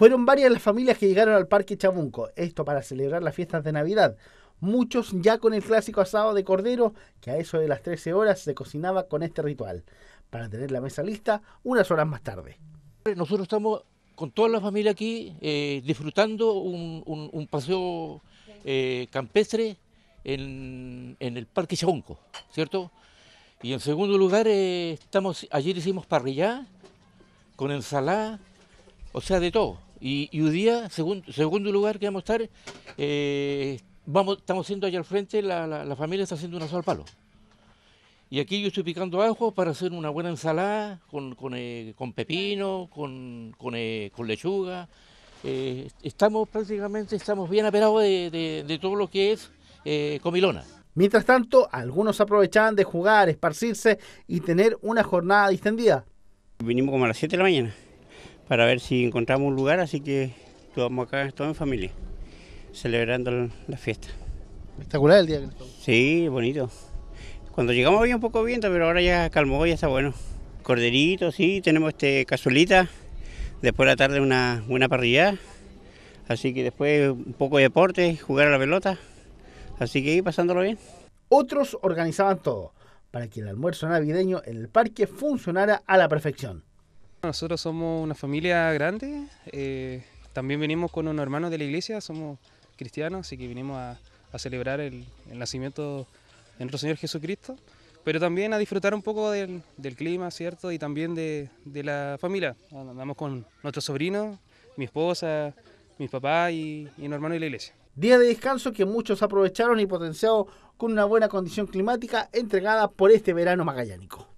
Fueron varias las familias que llegaron al Parque Chabunco, esto para celebrar las fiestas de Navidad. Muchos ya con el clásico asado de cordero, que a eso de las 13 horas se cocinaba con este ritual, para tener la mesa lista unas horas más tarde. Nosotros estamos con toda la familia aquí eh, disfrutando un, paseo eh, campestre en, el Parque Chabunco, ¿cierto? Y en segundo lugar, eh, estamos, ayer hicimos parrillá con ensalada, o sea, de todo. Y, un día, segundo lugar que vamos a estar, eh, vamos, estamos haciendo allá al frente, la, la, familia está haciendo un asado al palo. Y aquí yo estoy picando ajo para hacer una buena ensalada con, eh, pepino, con, eh, lechuga. estamos prácticamente, estamos bien aperados de, de todo lo que es comilona. Mientras tanto, algunos aprovechaban de jugar, esparcirse y tener una jornada distendida. Vinimos como a las 7 de la mañana para ver si encontramos un lugar, así que estamos acá todos en familia, celebrando la fiesta. Espectacular el día que estamos. Sí, bonito. Cuando llegamos había un poco de viento, pero ahora ya calmó, ya está bueno. Corderito, sí, tenemos este cazuelita después de la tarde una buena parrilla, así que después un poco de deporte, jugar a la pelota, así que ir pasándolo bien. Otros organizaban todo para que el almuerzo navideño en el parque funcionara a la perfección. Nosotros somos una familia grande, eh, también venimos con unos hermanos de la iglesia, somos cristianos, así que vinimos a, celebrar el, nacimiento de nuestro Señor Jesucristo, pero también a disfrutar un poco del, clima, ¿cierto? Y también de, la familia. Andamos con nuestros sobrino, mi esposa, mi papá y, y un hermano de la iglesia. Día de descanso que muchos aprovecharon y potenciado con una buena condición climática entregada por este verano magallánico.